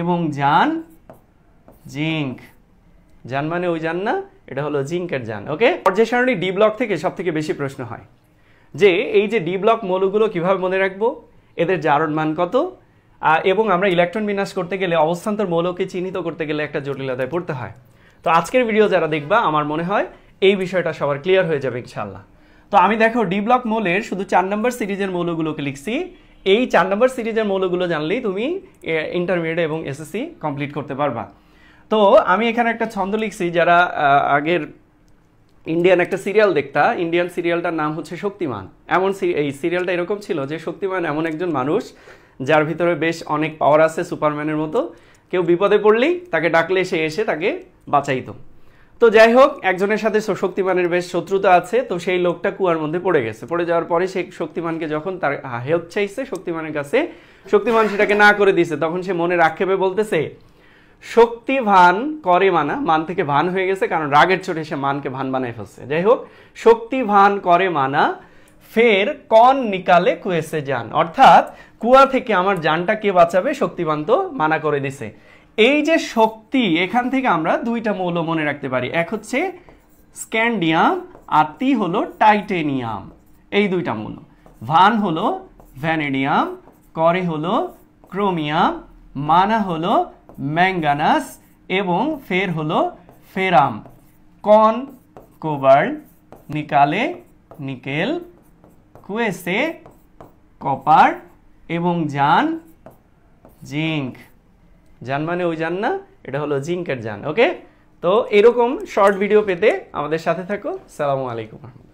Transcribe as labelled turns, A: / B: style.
A: এবং জান জিঙ্ক জান মানে ওই জান না এটা হলো জিঙ্কের জান ওকে পর্যায় সারণী ডি ব্লক থেকে সব থেকে বেশি প্রশ্ন হয় যে এই যে ডি ব্লক মৌলগুলো কিভাবে মনে রাখবো এদের জারণ মান কত এবং আমরা ইলেকট্রন বিন্যাস করতে গেলে অবস্থান্তর মৌলকে চিহ্নিত করতে গেলে একটা জটিলতায় পড়তে হয় তো আজকের ভিডিও যারা দেখবা আমার মনে হয় এই বিষয়টা সবার ক্লিয়ার হয়ে যাবে ইনশাল্লাহ তো আমি দেখো ডি ব্লক মৌলের শুধু চার নম্বর সিরিজের মৌলগুলোকে লিখছি এই চার নম্বর সিরিজের মৌলগুলো জানলেই তুমি ইন্টারমিডিয়েট এবং এসএসসি কমপ্লিট করতে পারবা তো আমি এখানে একটা ছন্দ লিখছি যারা আগের ইন্ডিয়ান একটা সিরিয়াল দেখতা ইন্ডিয়ান সিরিয়ালটার নাম হচ্ছে শক্তিমান এমন এই সিরিয়ালটা এরকম ছিল যে শক্তিমান এমন একজন মানুষ যার ভিতরে বেশ অনেক পাওয়ার আছে সুপারম্যানের মতো কেউ বিপদে পড়লেই তাকে ডাকলে সে এসে তাকে বাঁচাইতো তো যাই হোক একজনের সাথে শক্তিমানের বেশ শত্রুতা আছে তো সেই লোকটা কুয়ার মধ্যে পড়ে গেছে পড়ে যাওয়ার পরে সেই শক্তিমানকে যখন তার হেল্প চাইছে শক্তিমানের কাছে শক্তিমান সেটাকে না করে দিছে তখন সে মনের আক্ষেপে বলতেছে শক্তি ভান করে মানা মান থেকে ভান হয়ে গেছে কারণ রাগের চোটে সে মানকে ভান বানায় ফেলছে যাই হোক শক্তি ভান করে মানা ফের কন নিকালে কুয়েছে যান অর্থাৎ কুয়া থেকে আমার যানটা কে বাঁচাবে শক্তিবান তো মানা করে দিছে এই যে শক্তি এখান থেকে আমরা দুইটা মৌল মনে রাখতে পারি এক হচ্ছে স্ক্যান্ডিয়াম আর তি হলো টাইটেনিয়াম এই দুইটা মৌল ভান হলো ভ্যানেডিয়াম করে হলো ক্রোমিয়াম মানা হলো ম্যাঙ্গানাস এবং ফের হলো ফেরাম কন কোবার নিকালে নিকেল কুয়েসে কপার এবং জান জিঙ্ক যান মানে ওই যান না এটা হলো জিঙ্কের জান ওকে তো এরকম শর্ট ভিডিও পেতে আমাদের সাথে থাকো সালামু আলাইকুম